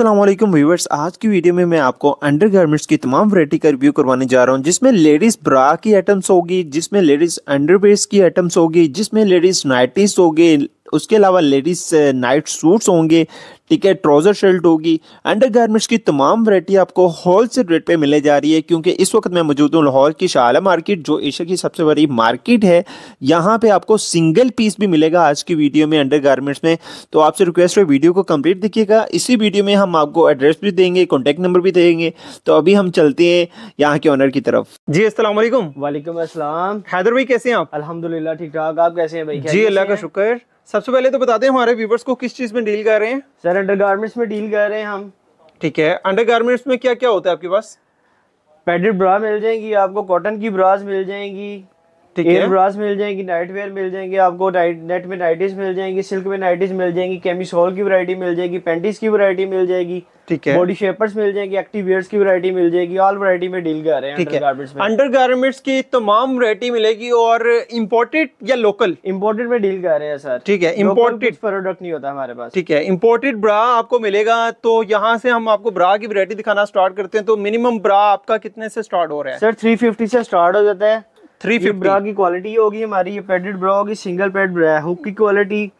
Aslam viewers आज की video में मैं आपको अंडरगारमेंट्स की तमाम वरायटी का रिव्यू करवाने जा रहा हूँ जिसमें लेडीज़ ब्रा की आइटम्स होगी जिसमें लेडीज़ अंडरवेयर्स की आइटम्स होगी जिसमें लेडीज़ नाइटीज़ होगी उसके अलावा लेडीज नाइट सूट्स होंगे ठीक है ट्राउज़र शर्ट होगी अंडर गारमेंट्स की तमाम वरायटी आपको होल सेल रेट पे मिलने जा रही है क्योंकि इस वक्त मैं मौजूद हूँ लाहौल की शाला मार्केट जो एशिया की सबसे बड़ी मार्केट है यहाँ पे आपको सिंगल पीस भी मिलेगा आज की वीडियो में अंडर गारमेंट्स में तो आपसे रिक्वेस्ट है वीडियो को कम्प्लीट दिखिएगा इसी वीडियो में हम आपको एड्रेस भी देंगे कॉन्टैक्ट नंबर भी देंगे तो अभी हम चलते हैं यहाँ के ऑनर की तरफ जी असलम वालेकुम हैदर भाई कैसे हैं आप अलहमदिल्ला ठीक ठाक आप कैसे हैं भाई जी अल्लाह का शुक्र सबसे पहले तो बता दें हमारे व्यूवर्स को किस चीज़ में डील कर रहे हैं सर अंडर में डील कर रहे हैं हम ठीक है अंडर में क्या क्या होता है आपके पास पैडेड ब्रा मिल जाएंगी आपको कॉटन की ब्राज मिल जाएंगी ठीक ब्रास मिल जाएंगी नाइट वेयर मिल जाएंगे आपको नेट में नाइटिस मिल जाएंगी सिल्क में नाइटिस मिल जाएंगी केमिसोल की वरायटी मिल जाएगी पेंटिस की वरायटी मिल जाएगी ठीक है बॉडी शेपर्स मिल जाएंगे एक्टिव की वरायटी मिल जाएगी ऑल वरायटी में डील कर रहे हैं ठीक है अंडर गारमेंट्स की तमाम वरायटी मिलेगी और इम्पोर्टेड या लोकल इम्पोर्टेड में डील कर रहे हैं सर ठीक है इम्पोर्टेड प्रोडक्ट नहीं होता हमारे पास ठीक है इम्पोर्टेड ब्रा आपको मिलेगा तो यहाँ से हम आपको ब्रा की वरायटी दिखाना स्टार्ट करते हैं तो मिनिमम ब्रा आपका कितने से स्टार्ट हो रहा है सर थ्री से स्टार्ट हो जाता है थ्री फिफ्टी ब्रा की क्वालिटी होगी हमारी ये पेडेड ब्रा होगी सिंगल पेड ब्रा है हुक की क्वालिटी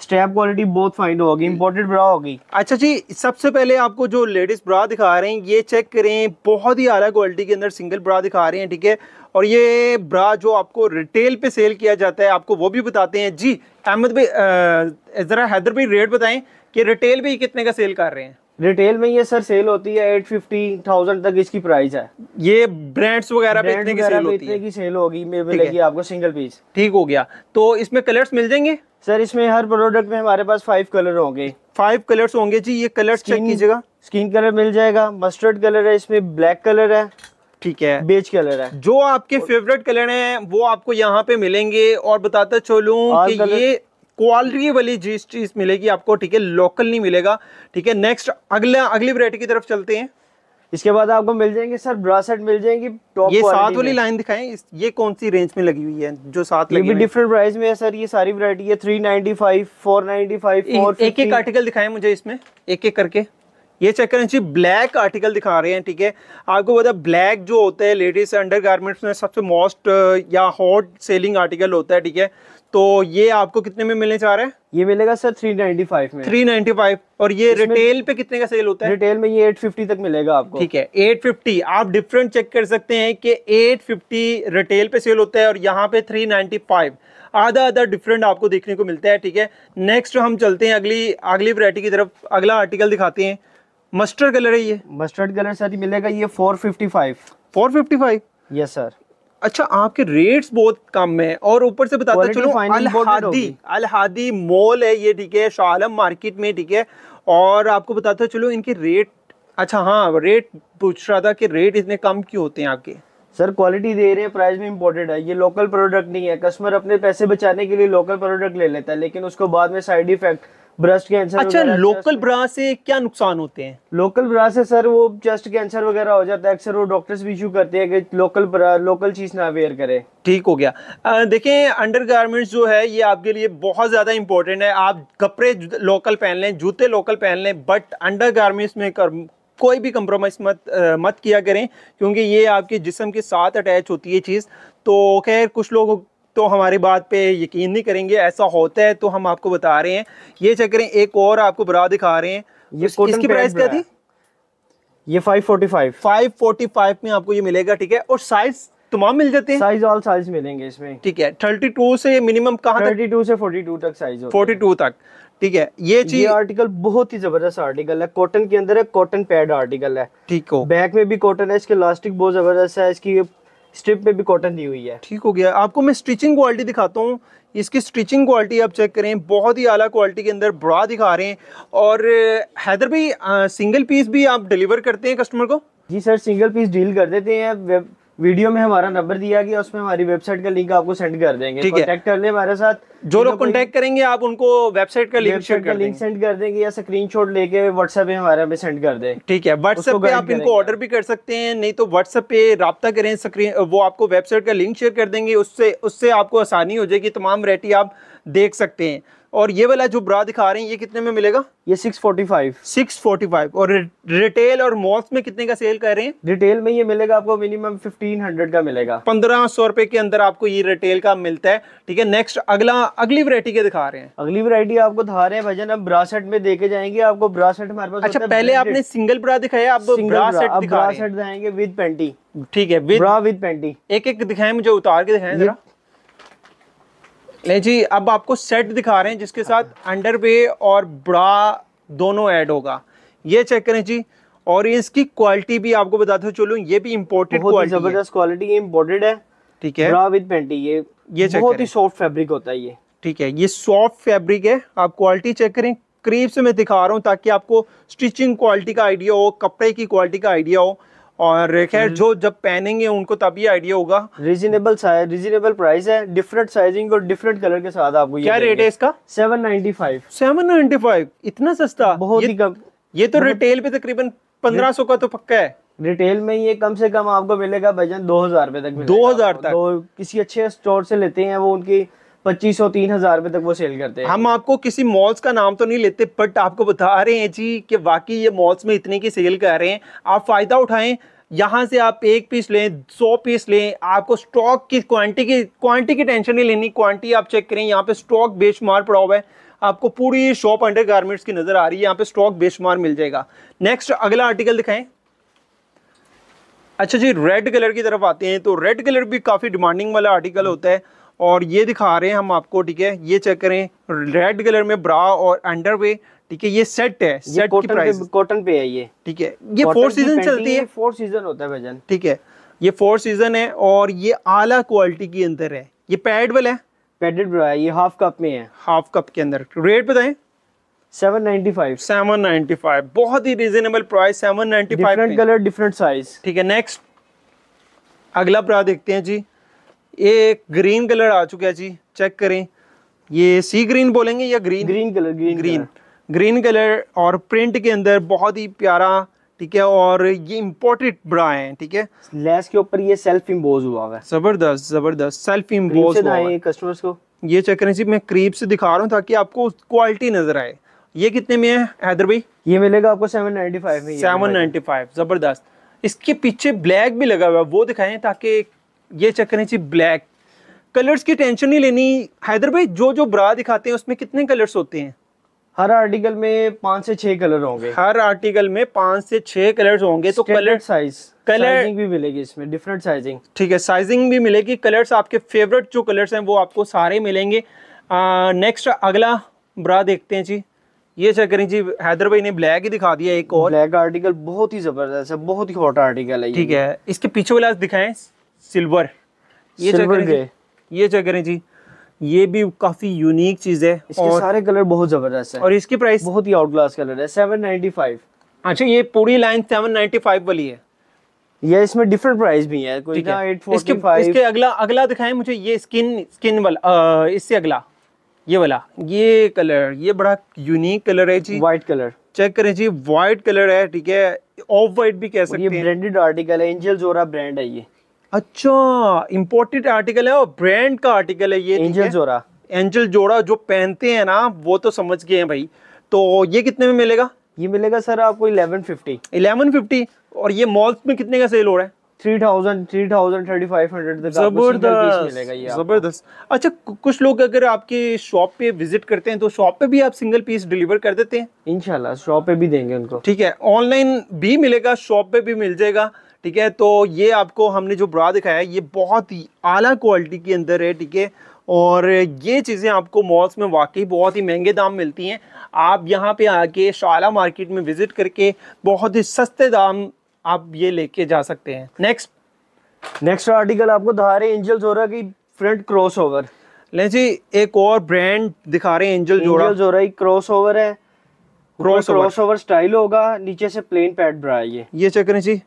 स्टैप क्वालिटी बहुत फाइन होगी इम्पोर्टेड hmm. ब्रा होगी अच्छा जी सबसे पहले आपको जो लेडीज़ ब्रा दिखा रहे हैं ये चेक करें बहुत ही आला क्वालिटी के अंदर सिंगल ब्रा दिखा रहे हैं ठीक है और ये ब्रा जो आपको रिटेल पे सेल किया जाता है आपको वो भी बताते हैं जी अहमद भाई ज़रा हैदर भाई रेट बताएं कि रिटेल पे कितने का सेल कर रहे हैं रिटेल में ये सर सेल होती है एट फिफ्टी थाउजेंड तक इसकी प्राइस है ये ब्रांड्स वगैरह पे इतने की सेल होती है की सेल होगी मिलेगी आपको सिंगल पीस ठीक हो गया तो इसमें कलर्स मिल जाएंगे सर इसमें हर प्रोडक्ट में हमारे पास फाइव कलर होंगे फाइव कलर्स होंगे जी ये कलर चेक कीजिएगा स्किन कलर मिल जाएगा मस्टर्ड कलर है इसमें ब्लैक कलर है ठीक है बेज कलर है जो आपके फेवरेट कलर हैं वो आपको यहाँ पे मिलेंगे और बताता चलूं कि ये क्वालिटी वाली जिस चीज मिलेगी आपको ठीक है लोकल नहीं मिलेगा ठीक है नेक्स्ट अगला अगली वरायटी की तरफ चलते हैं इसके बाद आपको मिल जाएंगे सर ब्रासेट मिल जाएंगी टॉप ये सात वाली लाइन दिखाएं ये कौन सी रेंज में लगी हुई है जो सात लगी भी डिफरेंट प्राइस में है सर ये सारी वैरायटी है 395 एक एक आर्टिकल दिखाएं मुझे इसमें एक एक करके ये चेक करें जी ब्लैक आर्टिकल दिखा रहे हैं ठीक है आपको पता ब्लैक जो होता है लेडीज अंडर गारमेंट्स में सबसे मोस्ट या हॉट सेलिंग आर्टिकल होता है ठीक है तो ये आपको कितने में मिलने चाह रहे हैं ये मिलेगा सर 395 में 395 और ये रिटेल पे कितने का सेल होता है रिटेल में ये 850 तक मिलेगा आपको ठीक है 850 आप डिफरेंट चेक कर सकते हैं कि 850 रिटेल पे सेल होता है और यहाँ पे 395 आधा आधा डिफरेंट आपको देखने को मिलता है ठीक है नेक्स्ट हम चलते हैं अगली अगली वरायटी की तरफ अगला आर्टिकल दिखाते हैं मस्टर्ड कलर है ये मस्टर्ड कलर सर मिलेगा ये फोर फिफ्टी यस सर अच्छा आपके रेट्स बहुत कम है और ऊपर से बताते चलो अलहादी अलहादी मॉल है ये ठीक है शालम मार्केट में ठीक है और आपको बताते चलो इनके रेट अच्छा हाँ रेट पूछ रहा था कि रेट इतने कम क्यों होते हैं आपके सर क्वालिटी दे रहे हैं प्राइस भी इम्पोर्टेड है ये लोकल प्रोडक्ट नहीं है कस्टमर अपने पैसे बचाने के लिए लोकल प्रोडक्ट ले लेता है लेकिन उसको बाद में साइड इफेक्ट ब्रेस्ट कैंसर अच्छा लोकल ब्रा से क्या नुकसान होते हैं लोकल ब्रा से सर वो चेस्ट कैंसर वगैरह हो जाता है अक्सर वो डॉक्टर्स भी इशू करते हैं कि लोकल ब्रा लोकल चीज़ ना वेयर करें ठीक हो गया देखें अंडर गारमेंट्स जो है ये आपके लिए बहुत ज़्यादा इंपॉर्टेंट है आप कपड़े लोकल पहन लें जूते लोकल पहन लें बट अंडर गारमेंट्स में कर, कोई भी कंप्रोमाइज़ मत आ, मत किया करें क्योंकि ये आपके जिसम के साथ अटैच होती है चीज़ तो खैर कुछ लोग तो हमारी बात पे यकीन नहीं करेंगे ऐसा होता है तो हम आपको बता रहे हैं ये चेक करें एक और आपको बरा दिखा रहे हैं ये इसकी प्राइस क्या थी ये 545 545 में आपको ये मिलेगा ठीक है और साइज तमाम मिल जाते हैं साइज ऑल साइज मिलेंगे इसमें ठीक है 32 से मिनिमम कहा थर्टी टू से 42 तक साइज फोर्टी टू तक ठीक है ये चीज आर्टिकल बहुत ही जबरदस्त आर्टिकल है कॉटन के अंदर है कॉटन पैड आर्टिकल है ठीक हो बैक में भी कॉटन है इसके इलास्टिक बहुत जबरदस्त है इसकी स्ट्रिप पे भी कॉटन दी हुई है ठीक हो गया आपको मैं स्टिचिंग क्वालिटी दिखाता हूँ इसकी स्टिचिंग क्वालिटी आप चेक करें बहुत ही आला क्वालिटी के अंदर ब्रा दिखा रहे हैं और हैदर भाई सिंगल पीस भी आप डिलीवर करते हैं कस्टमर को जी सर सिंगल पीस डील कर देते हैं वीडियो में हमारा नंबर दिया गया उसमें हमारी वेबसाइट का लिंक आपको सेंड कर देंगे ठीक है कर ले हमारे साथ जो लोग कॉन्टेक्ट करेंगे आप उनको वेबसाइट का लिंक लिंक सेंड कर देंगे या शॉट लेके व्हाट्सएप पे हमारे पे सेंड कर दें ठीक है व्हाट्सएप पे आप इनको ऑर्डर भी कर सकते हैं नहीं तो व्हाट्सएप पे रबता करें स्क्रीन वो आपको वेबसाइट का लिंक शेयर कर देंगे उससे उससे आपको आसानी हो जाएगी तमाम वरायटी आप देख सकते हैं और ये वाला जो ब्रा दिखा रहे हैं ये कितने में मिलेगा ये 645 645 और रिटेल और मॉल्स में कितने का सेल कर रहे हैं रिटेल में ये मिलेगा आपको मिनिमम 1500 का मिलेगा पंद्रह सौ रुपए के अंदर आपको ये रिटेल का मिलता है ठीक है नेक्स्ट अगला अगली वरायटी के दिखा रहे हैं अगली वरायटी आपको दिखा रहे हैं भजन अब ब्रासेट में देके जाएंगे आपको ब्रासेट हमारे पास अच्छा पहले आपने सिंगल ब्रा दिखाया आप ब्रासेट ब्रासेट दिखाएंगे विद पेंटी ठीक है विद ब्रा विद पेंटी एक एक दिखाए मुझे उतार के दिखाए नहीं जी अब आपको सेट दिखा रहे हैं जिसके साथ अंडरवे अच्छा। और ब्रा दोनों ऐड होगा ये चेक करें जी और इसकी क्वालिटी भी आपको बताते चलो ये भी इम्पोर्टेड जबरदस्त क्वालिटी इम्पोर्टेड है ठीक है ब्रा विद पेंटी ये ये बहुत ही सॉफ्ट फैब्रिक होता है ये ठीक है ये सॉफ्ट फैब्रिक है आप क्वालिटी चेक करें करीब से मैं दिखा रहा हूँ ताकि आपको स्टिचिंग क्वालिटी का आइडिया हो कपड़े की क्वालिटी का आइडिया हो और खैर हम्म। जो जब पहनेंगे उनको तभी आइडिया होगा रीजनेबल साइज रीजनेबल प्राइस है डिफरेंट साइजिंग और डिफरेंट कलर के साथ आपको क्या रेट है इसका सेवन 795 795 इतना सस्ता बहुत ही कम ये तो रिटेल पे तकरीबन पंद्रह सौ का तो पक्का है रिटेल में ये कम से कम आपको मिलेगा भजन दो हजार रुपए तक दो हजार तक किसी अच्छे स्टोर से लेते हैं वो उनकी पच्चीस सौ तीन हजार रुपए तक वो सेल करते हैं हम आपको किसी मॉल्स का नाम तो नहीं लेते बट आपको बता रहे हैं जी कि वाकई ये मॉल्स में इतने की सेल कर रहे हैं आप फ़ायदा उठाएं यहाँ से आप एक पीस लें सौ पीस लें आपको स्टॉक की क्वांटिटी की क्वांटिटी की टेंशन नहीं लेनी क्वांटिटी आप चेक करें यहाँ पे स्टॉक बेशमार पड़ा हुआ है आपको पूरी शॉप अंडर गारमेंट्स की नज़र आ रही है यहाँ पे स्टॉक बेशुमार मिल जाएगा नेक्स्ट अगला आर्टिकल दिखाएं अच्छा जी रेड कलर की तरफ आते हैं तो रेड कलर भी काफ़ी डिमांडिंग वाला आर्टिकल होता है और ये दिखा रहे हैं हम आपको ठीक है ये चेक करें रेड कलर में ब्रा और अंडरवे ठीक है ये सेट है सेट की प्राइस कॉटन पे है ये ठीक है ये फोर सीजन चलती है फोर सीजन होता है भजन ठीक है ये फोर सीजन है और ये आला क्वालिटी के अंदर है ये पैडबल है पैडेड ब्रा है ये हाफ कप में है हाफ कप के अंदर रेट बताएं 795 795 बहुत ही reasonable price 795 different colour different size ठीक है नेक्स्ट अगला ब्रा देखते हैं जी ये ग्रीन कलर आ चुका है जी चेक करें ये सी ग्रीन बोलेंगे या green green colour green green green colour और प्रिंट के अंदर बहुत ही प्यारा ठीक है और ये इम्पोर्टेड ब्रा है ठीक है लेस के ऊपर ये सेल्फ इम्बोज हुआ है जबरदस्त जबरदस्त सेल्फ इम्बोज कस्टमर्स को ये चेक करें जी मैं करीब से दिखा रहा हूँ ताकि आपको क्वालिटी नजर आए ये कितने में है हैदर भाई ये मिलेगा आपको 795 में 795 जबरदस्त इसके पीछे ब्लैक भी लगा हुआ है वो दिखाएं ताकि ये चेक करें जी ब्लैक कलर्स की टेंशन नहीं लेनी हैदर भाई जो जो ब्रा दिखाते हैं उसमें कितने कलर्स होते हैं हर आर्टिकल में पांच से छह कलर होंगे हर आर्टिकल में पांच से छह कलर्स होंगे तो कलर साइज कलर भी मिलेगी इसमें डिफरेंट साइजिंग ठीक है साइजिंग भी मिलेगी कलर्स आपके फेवरेट जो कलर्स हैं वो आपको सारे मिलेंगे नेक्स्ट अगला ब्रा देखते हैं जी ये चेक करें जी हैदर भाई ने ब्लैक ही दिखा दिया एक और ब्लैक आर्टिकल बहुत ही जबरदस्त है बहुत ही हॉट आर्टिकल है ठीक है इसके पीछे वाला दिखाएं सिल्वर ये चेक करें ये चेक करें जी ये भी काफी यूनिक चीज है इसके और सारे कलर बहुत जबरदस्त है और इसकी प्राइस बहुत ही आउट क्लास कलर है 795 अच्छा ये पूरी लाइन 795 वाली है ये इसमें डिफरेंट प्राइस भी है कोई ना 845 इसके, इसके अगला अगला दिखाएं मुझे ये स्किन स्किन वाला इससे अगला ये वाला ये कलर ये बड़ा यूनिक कलर है जी व्हाइट कलर चेक करें जी व्हाइट कलर है ठीक है ऑफ व्हाइट भी कह सकते हैं ये ब्रांडेड आर्टिकल है एंजल जोरा ब्रांड है ये अच्छा इम्पोर्टेड आर्टिकल है और ब्रांड का आर्टिकल है ये एंजल जोड़ा एंजल जोड़ा जो पहनते हैं ना वो तो समझ गए हैं भाई तो ये कितने में मिलेगा ये मिलेगा सर आपको इलेवन फिफ्टी इलेवन फिफ्टी और ये मॉल्स में कितने का सेल हो रहा है three thousand three thousand thirty five hundred तक जबरदस्त जबरदस्त अच्छा कुछ लोग अगर आपके शॉप पे विजिट करते हैं तो शॉप पे भी आप सिंगल पीस डिलीवर कर देते हैं इनशाला शॉप पे भी देंगे उनको ठीक है ऑनलाइन भी मिलेगा शॉप पे भी मिल जाएगा ठीक है तो ये आपको हमने जो ब्रा दिखाया है ये बहुत ही आला क्वालिटी के अंदर है ठीक है और ये चीज़ें आपको मॉल्स में वाकई बहुत ही महंगे दाम मिलती हैं आप यहाँ पे आके शाला मार्केट में विज़िट करके बहुत ही सस्ते दाम आप ये लेके जा सकते हैं नेक्स्ट नेक्स्ट आर्टिकल आपको दिखा रहे हैं एंजल जोरा की फ्रंट क्रॉस ओवर ले जी एक और ब्रांड दिखा रहे हैं angel Zora Angel Zora cross over है क्रॉस ओवर स्टाइल होगा नीचे से प्लेन पैड ब्रा है ये ये चेक करें जी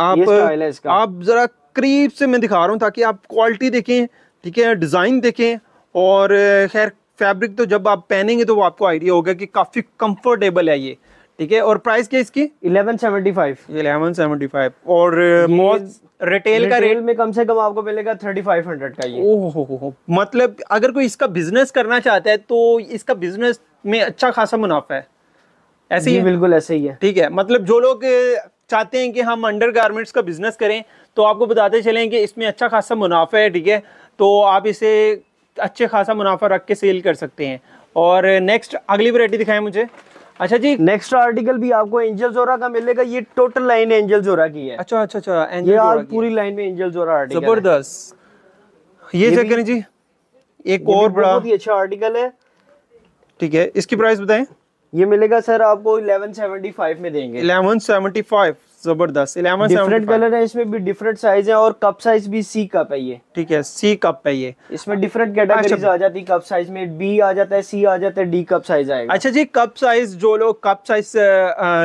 आप आप ज़रा करीब से मैं दिखा रहा हूँ ताकि आप क्वालिटी देखें ठीक है डिज़ाइन देखें और खैर फैब्रिक तो जब आप पहनेंगे तो वो आपको आइडिया होगा कि काफ़ी कंफर्टेबल है ये ठीक है और प्राइस क्या इसकी 1175 1175 और मॉल रिटेल का रेट में कम से कम आपको मिलेगा 3500 का ये हो मतलब अगर कोई इसका बिजनेस करना चाहता है तो इसका बिजनेस में अच्छा खासा मुनाफा है ऐसे ही बिल्कुल ऐसे ही है ठीक है मतलब जो लोग चाहते हैं कि हम अंडर गारमेंट्स का बिज़नेस करें तो आपको बताते चलें कि इसमें अच्छा खासा मुनाफा है ठीक है तो आप इसे अच्छे खासा मुनाफा रख के सेल कर सकते हैं और नेक्स्ट अगली वरायटी दिखाएं मुझे अच्छा जी नेक्स्ट आर्टिकल भी आपको एंजल जोरा का मिलेगा ये टोटल लाइन एंजल जोरा की है अच्छा अच्छा अच्छा एंजल ये जोरा पूरी लाइन में एंजल जोरा आर्टिकल जबरदस्त ये, ये चेक करें जी एक और बड़ा बहुत ही अच्छा आर्टिकल है ठीक है इसकी प्राइस बताएं ये मिलेगा सर आपको 1175 में देंगे 1175 जबरदस्त इलेवन डिफरेंट कलर है इसमें भी डिफरेंट साइज है और कप साइज भी सी कप है ये ठीक है सी कप है ये इसमें डिफरेंट कैटेगरीज अच्छा। आ जाती कप साइज में बी आ जाता है सी आ जाता है डी कप साइज आएगा अच्छा जी कप साइज जो लोग कप साइज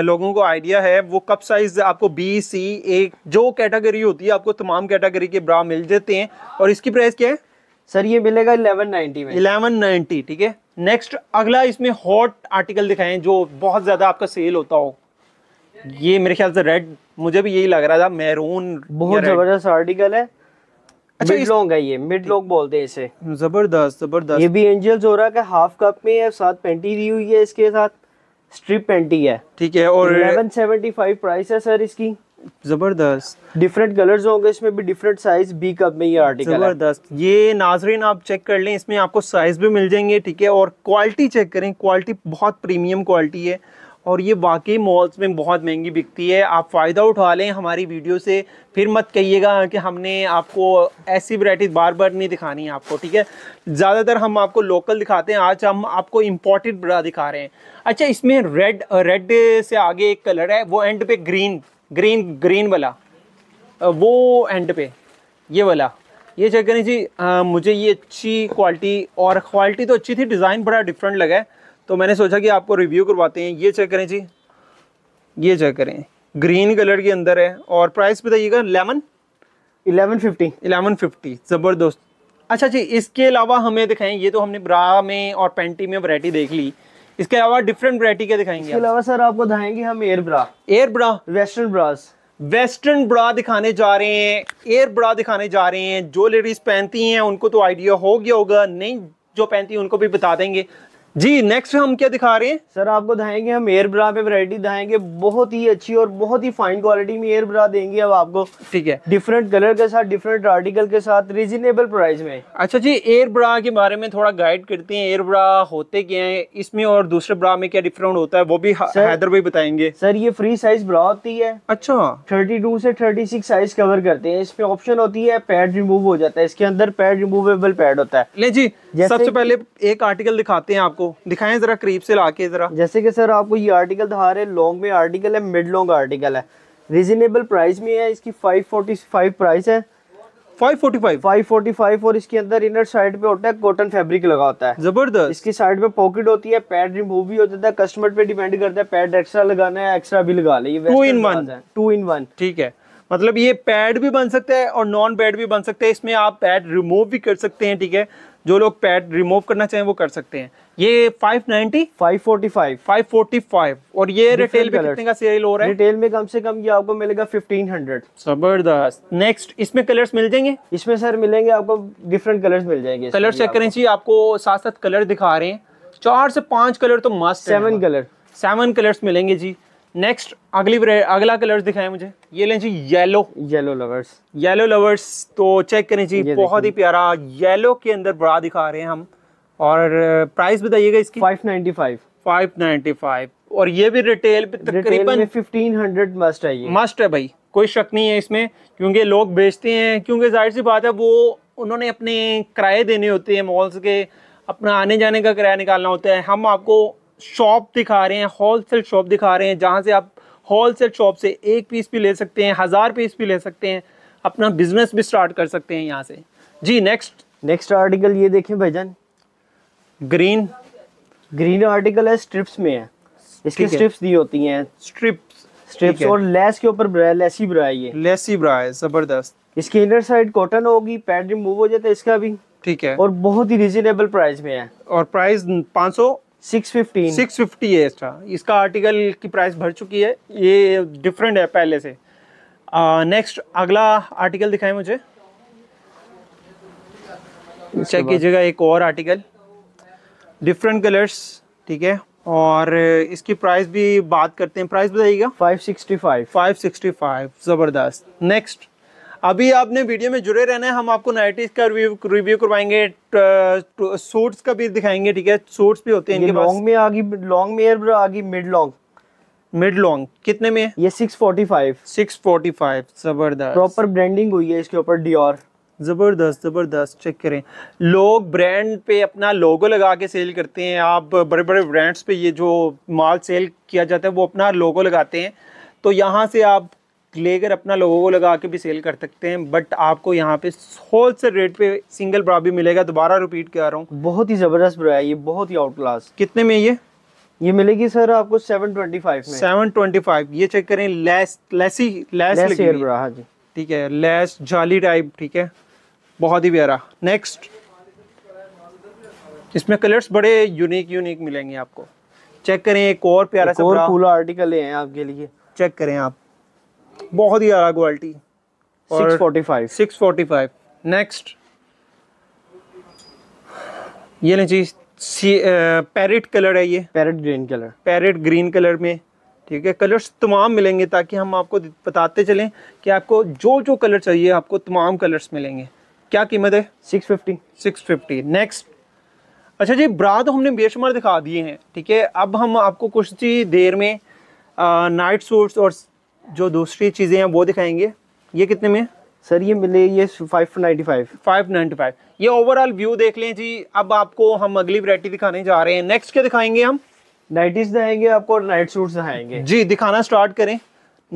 लोगों को आइडिया है वो कप साइज आपको बी सी ए जो कैटेगरी होती है आपको तमाम कैटेगरी के ब्रा मिल जाते हैं और इसकी प्राइस क्या है सर ये मिलेगा इलेवन नाइनटी में इलेवन नाइन्टी ठीक है नेक्स्ट अगला इसमें हॉट आर्टिकल दिखाएं जो बहुत ज़्यादा आपका सेल होता हो ये मेरे ख्याल से रेड मुझे भी यही लग रहा था मैरून बहुत जबरदस्त आर्टिकल है अच्छा मिड लॉन्ग है ये मिड लॉन्ग बोलते हैं इसे जबरदस्त जबरदस्त ये भी एंजल हो रहा है हाफ कप में है साथ पेंटी दी हुई है इसके साथ स्ट्रिप पेंटी है ठीक है और 1175 प्राइस है सर इसकी जबरदस्त डिफरेंट कलर्स होंगे इसमें भी डिफरेंट साइज बी कप में ये आर्टिकल जबरदस्त ये नाजरीन आप चेक कर लें इसमें आपको साइज भी मिल जाएंगे ठीक है और क्वालिटी चेक करें क्वालिटी बहुत प्रीमियम क्वालिटी है और ये वाकई मॉल्स में बहुत महंगी बिकती है आप फ़ायदा उठा लें हमारी वीडियो से फिर मत कहिएगा कि हमने आपको ऐसी वरायटी बार बार नहीं दिखानी है आपको ठीक है ज़्यादातर हम आपको लोकल दिखाते हैं आज हम आपको इम्पोर्टेड ब्रा दिखा रहे हैं अच्छा इसमें रेड रेड से आगे एक कलर है वो एंड पे ग्रीन ग्रीन ग्रीन वाला वो एंड पे ये वाला ये चेक करें जी आ, मुझे ये अच्छी क्वालिटी और क्वालिटी तो अच्छी थी डिज़ाइन बड़ा डिफरेंट लगा है तो मैंने सोचा कि आपको रिव्यू करवाते हैं ये चेक करें जी ये चेक करें ग्रीन कलर के अंदर है और प्राइस बताइएगा lemon eleven fifty eleven fifty ज़बरदस्त अच्छा जी इसके अलावा हमें दिखाएं ये तो हमने ब्रा में और पेंटी में वरायटी देख ली इसके अलावा डिफरेंट वरायटी के दिखाएंगे इसके अलावा सर आपको दिखाएंगे हम air bra air bra western bras western bra दिखाने जा रहे हैं एयर ब्रा दिखाने जा रहे हैं जो लेडीज पहनती हैं उनको तो आइडिया हो गया होगा नहीं जो पहनती है उनको भी बता देंगे जी नेक्स्ट हम क्या दिखा रहे हैं सर आपको दिखाएंगे हम एयर ब्रा पे वैरायटी दिखाएंगे बहुत ही अच्छी और बहुत ही फाइन क्वालिटी में एयर ब्रा देंगे अब आपको ठीक है डिफरेंट कलर के साथ डिफरेंट आर्टिकल के साथ रीजनेबल प्राइस में अच्छा जी एयर ब्रा के बारे में थोड़ा गाइड करते हैं एयर ब्रा होते क्या है इसमें और दूसरे ब्रा में क्या डिफरेंट होता है वो भी सर, हैदर भाई बताएंगे सर ये फ्री साइज ब्रा होती है अच्छा थर्टी टू से थर्टी सिक्स साइज कवर करते हैं इसमें ऑप्शन होती है पैड रिमूव हो जाता है इसके अंदर पैड रिमूवेबल पैड होता है ले जी सबसे पहले एक आर्टिकल दिखाते हैं आपको दिखाएं जरा करीब से लाके जरा जैसे कि सर आपको ये आर्टिकल दिखा रहे हैं लॉन्ग में आर्टिकल है मिड लॉन्ग आर्टिकल है रिजनेबल प्राइस में है इसकी 545 प्राइस है 545 545 और इसके अंदर इनर साइड पे होता है कॉटन फैब्रिक लगा होता है जबरदस्त इसकी साइड पे पॉकेट होती है पैड रिमूव भी हो जाता है कस्टमर पे डिपेंड करता है पैड एक्स्ट्रा लगाना है एक्स्ट्रा भी लगा ले two in one two in one ठीक है मतलब ये पैड भी बन सकता है और नॉन पैड भी बन सकता है इसमें आप पैड रिमूव भी कर सकते हैं ठीक है जो लोग पैड रिमूव करना चाहें वो कर सकते हैं ये 590 545 545 और ये रिटेल में कितने का सेल हो रहा है रिटेल में कम से कम ये आपको मिलेगा 1500 जबरदस्त नेक्स्ट इसमें कलर्स मिल जाएंगे इसमें सर मिलेंगे आपको डिफरेंट कलर्स मिल जाएंगे कलर चेक करें जी आपको साथ साथ कलर दिखा रहे हैं चार से पांच कलर तो मस्त सेवन कलर सेवन कलर्स मिलेंगे जी नेक्स्ट अगली अगला कलर्स दिखाएं मुझे ये लें जी yellow yellow lovers yellow lovers तो चेक करें जी बहुत ही प्यारा येलो के अंदर बड़ा दिखा रहे हैं हम और प्राइस बताइएगा इसकी 595 595 और ये भी रिटेल पे तकरीबन 1500 मस्ट है ये मस्ट है भाई कोई शक नहीं है इसमें क्योंकि लोग बेचते हैं क्योंकि जाहिर सी बात है वो उन्होंने अपने किराए देने होते हैं मॉल्स के अपना आने जाने का किराया निकालना होता है हम आपको शॉप दिखा रहे हैं होलसेल शॉप दिखा रहे हैं जहाँ से आप होलसेल शॉप से एक पीस भी ले सकते हैं हज़ार पीस भी ले सकते हैं अपना बिजनेस भी स्टार्ट कर सकते हैं यहाँ से जी नेक्स्ट नेक्स्ट आर्टिकल ये देखें भाईजान ग्रीन ग्रीन आर्टिकल है स्ट्रिप्स में है इसकी स्ट्रिप्स दी होती हैं स्ट्रिप्स स्ट्रिप्स और लेस के ऊपर ब्रा लेसी ब्रा है ये लेसी ब्रा है जबरदस्त इसकी इनर साइड कॉटन होगी पैड रिमूव हो जाता है इसका भी ठीक है और बहुत ही रिजनेबल प्राइस में है और प्राइस पाँच सौ सिक्स फिफ्टी है इसका इसका आर्टिकल की प्राइस भर चुकी है ये डिफरेंट है पहले से नेक्स्ट uh, अगला आर्टिकल दिखाएं मुझे चेक कीजिएगा एक और आर्टिकल डिफरेंट कलर्स ठीक है और इसकी प्राइस भी बात करते हैं प्राइस बताइएगा 565 565 ज़बरदस्त नेक्स्ट अभी आपने वीडियो में जुड़े रहना है हम आपको नाइटीज़ का रिव्यू करवाएंगे सूट्स तो, का भी दिखाएंगे ठीक है सूट्स भी होते हैं इनके लॉन्ग में आगे लॉन्ग में आगे मिड लॉन्ग मिड लॉन्ग कितने में ये 645 645 जबरदस्त प्रॉपर ब्रांडिंग हुई है इसके ऊपर डियोर ज़बरदस्त ज़बरदस्त चेक करें लोग ब्रांड पे अपना लोगो लगा के सेल करते हैं आप बड़े बड़े ब्रांड्स पे ये जो माल सेल किया जाता है वो अपना लोगो लगाते हैं तो यहाँ से आप लेकर अपना लोगों को लगा के भी सेल कर सकते हैं बट आपको यहाँ पे होल सेल रेट पे सिंगल ब्रा भी मिलेगा दोबारा रिपीट कर रहा हूँ बहुत ही ज़बरदस्त ब्रा है ये बहुत ही आउट क्लास कितने में ये ये मिलेगी सर आपको 725 में 725 ये चेक करें लेस लेसी लेस, लेस लगी ब्रा हाँ जी ठीक है लेस जाली टाइप ठीक है बहुत ही प्यारा नेक्स्ट इसमें कलर्स बड़े यूनिक यूनिक मिलेंगे आपको चेक करें एक और प्यारा एक सा और आर्टिकल है आपके लिए चेक करें आप बहुत ही आरा क्वालिटी और 645 645 नेक्स्ट ये लें जी पैरेट कलर है ये parrot green colour parrot green colour में ठीक है कलर्स तमाम मिलेंगे ताकि हम आपको बताते चलें कि आपको जो जो कलर चाहिए आपको तमाम कलर्स मिलेंगे क्या कीमत है six fifty six fifty next अच्छा जी ब्रा तो हमने बेशुमार दिखा दिए हैं ठीक है अब हम आपको कुछ ही देर में आ, नाइट सूट्स और जो दूसरी चीज़ें हैं वो दिखाएंगे ये कितने में सर ये मिले ये five ninety five five ninety five ये ओवरऑल व्यू देख लें जी अब आपको हम अगली वरायटी दिखाने जा रहे हैं नेक्स्ट क्या दिखाएंगे हम नाइटीज दिखाएंगे आपको नाइट सूट्स दिखाएंगे जी दिखाना स्टार्ट करें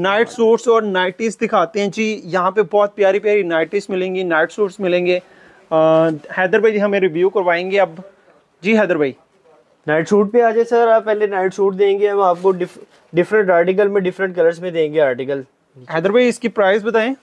नाइट सूट्स और नाइटीज दिखाते हैं जी यहाँ पे बहुत प्यारी प्यारी नाइटीज मिलेंगी नाइट सूट्स मिलेंगे हैदर भाई जी हमें रिव्यू करवाएंगे अब जी हैदर भाई नाइट सूट पे आ जाए सर आप पहले नाइट सूट देंगे हम आपको डिफरेंट आर्टिकल में डिफरेंट कलर्स में देंगे आर्टिकल हैदर भाई इसकी प्राइस बताएं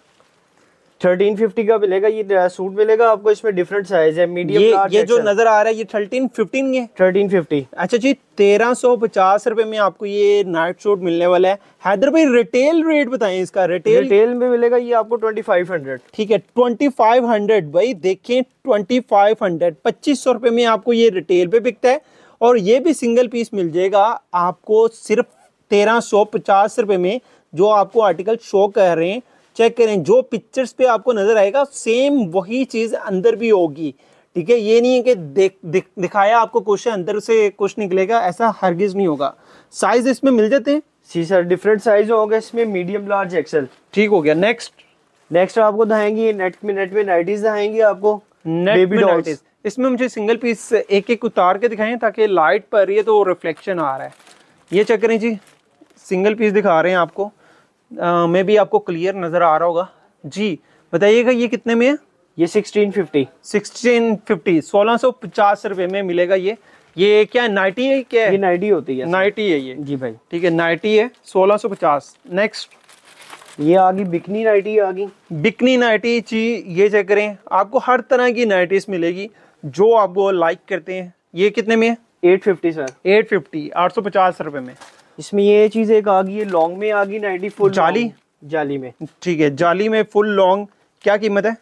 थर्टीन फिफ्टी का मिलेगा ये सूट मिलेगा आपको इसमें डिफरेंट साइज है मीडियम ये, ये जो नजर आ रहा है ये थर्टीन फिफ्टीन है थर्टीन फिफ्टी अच्छा जी तेरह सौ पचास रुपए में आपको ये नाइट सूट मिलने वाला है हैदर भाई रिटेल रेट बताएं इसका रिटेल रिटेल में मिलेगा ये आपको ट्वेंटी फाइव हंड्रेड ठीक है ट्वेंटी फाइव हंड्रेड भाई देखें ट्वेंटी फाइव हंड्रेड पच्चीस सौ रुपए में आपको ये रिटेल पे बिकता है और ये भी सिंगल पीस मिल जाएगा आपको सिर्फ तेरह सौ पचास रुपये में जो आपको आर्टिकल शो कर रहे हैं चेक करें जो पिक्चर्स पे आपको नज़र आएगा सेम वही चीज़ अंदर भी होगी ठीक है ये नहीं है कि देख दिख, दिखाया आपको कुछ अंदर से कुछ निकलेगा ऐसा हरगिज़ नहीं होगा साइज इसमें मिल जाते हैं जी सर डिफरेंट साइज होगा इसमें मीडियम लार्ज एक्सेल ठीक हो गया नेक्स्ट नेक्स्ट आपको दिखाएंगे नेट में नेट में नाइटीज दिखाएंगे आपको नेट में नाइटीज इसमें मुझे सिंगल पीस एक एक उतार के दिखाएं ताकि लाइट पर है तो रिफ्लेक्शन आ रहा है ये चेक करें जी सिंगल पीस दिखा रहे हैं आपको मे भी आपको क्लियर नज़र आ रहा होगा जी बताइएगा ये कितने में है ये 1650 1650 पचास रुपए में मिलेगा ये ये क्या है नाइटी है क्या है ये नाइटी होती है नाइटी है ये जी भाई ठीक है नाइटी है 1650 नेक्स्ट ये आ गई बिकनी नाइटी आ गई बिकनी नाइटी जी ये चेक करें आपको हर तरह की नाइटीज मिलेगी जो आप लाइक करते हैं ये कितने में है फिफ्टी सर सौ पचास रुपये में इसमें ये चीज एक आ गई है लॉन्ग में आ गई नाइनटी फोर जाली जाली में ठीक है जाली में फुल लॉन्ग क्या कीमत है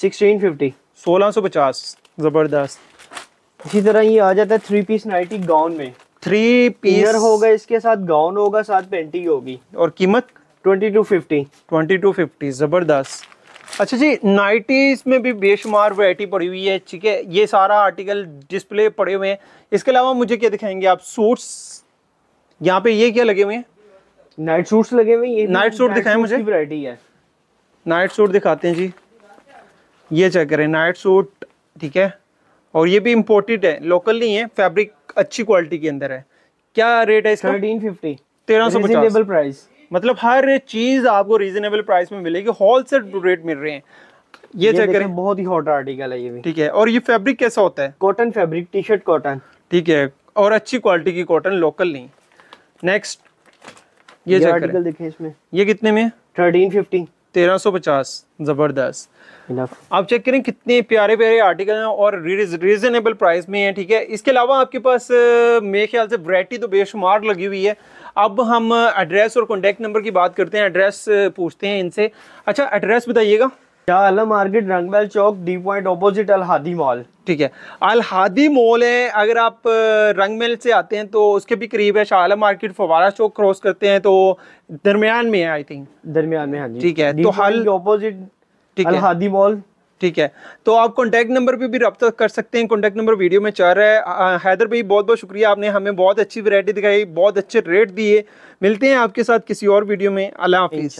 सिक्सटीन फिफ्टी सोलह सौ पचास जबरदस्त इसी तरह ये आ जाता है थ्री पीस नाइटी गाउन में थ्री पीस होगा इसके साथ गाउन होगा साथ पेंटी होगी और कीमत twenty two fifty twenty two fifty ज़बरदस्त अच्छा जी नाइटीज़ में भी बेशुमार वैरायटी पड़ी हुई है ठीक है ये सारा आर्टिकल डिस्प्ले पड़े हुए हैं इसके अलावा मुझे क्या दिखाएंगे आप सूट्स यहाँ पे ये क्या लगे हुए हैं नाइट सूट लगे हुए ये नाइट सूट दिखाए मुझे वैरायटी है नाइट सूट दिखाते हैं जी ये चेक करें नाइट सूट ठीक है और ये भी इम्पोर्टेड है लोकल नहीं है फैब्रिक अच्छी क्वालिटी के अंदर है क्या रेट है इसका थर्टीन फिफ्टी तेरह सौ रिजनेबल प्राइस मतलब हर चीज आपको रीजनेबल प्राइस में मिलेगी होल होलसेल रेट मिल रहे हैं ये, ये चेक करें बहुत ही हॉट आर्टिकल है ये भी ठीक है और ये फैब्रिक कैसा होता है cotton fabric T shirt cotton ठीक है और अच्छी क्वालिटी की कॉटन लोकल नहीं नेक्स्ट ये, आर्टिकल देखें इसमें ये कितने में थर्टीन फिफ्टी तेरह सौ पचास ज़बरदस्त आप चेक करें कितने प्यारे प्यारे आर्टिकल हैं और रीजनेबल प्राइस में हैं ठीक है इसके अलावा आपके पास मेरे ख्याल से वरायटी तो बेशुमार लगी हुई है अब हम एड्रेस और कॉन्टेक्ट नंबर की बात करते हैं एड्रेस पूछते हैं इनसे अच्छा एड्रेस बताइएगा क्या आला मार्केट रंगबैल चौक D point opposite Alhadi mall ठीक है अलहादी मॉल है अगर आप रंगमहल से आते हैं तो उसके भी करीब है शाह आलम मार्केट फवारा चौक क्रॉस करते हैं तो दरमियान में है आई थिंक दरमियान में हाँ जी ठीक है तो हल ऑपोजिट ठीक है हादी मॉल ठीक है तो आप कॉन्टैक्ट नंबर पे भी रब्ता कर सकते हैं कॉन्टैक्ट नंबर वीडियो में चल रहा है आ, हैदर भाई बहुत बहुत शुक्रिया आपने हमें बहुत अच्छी वैरायटी दिखाई बहुत अच्छे रेट दिए मिलते हैं आपके साथ किसी और वीडियो में अल्लाह हाफिज़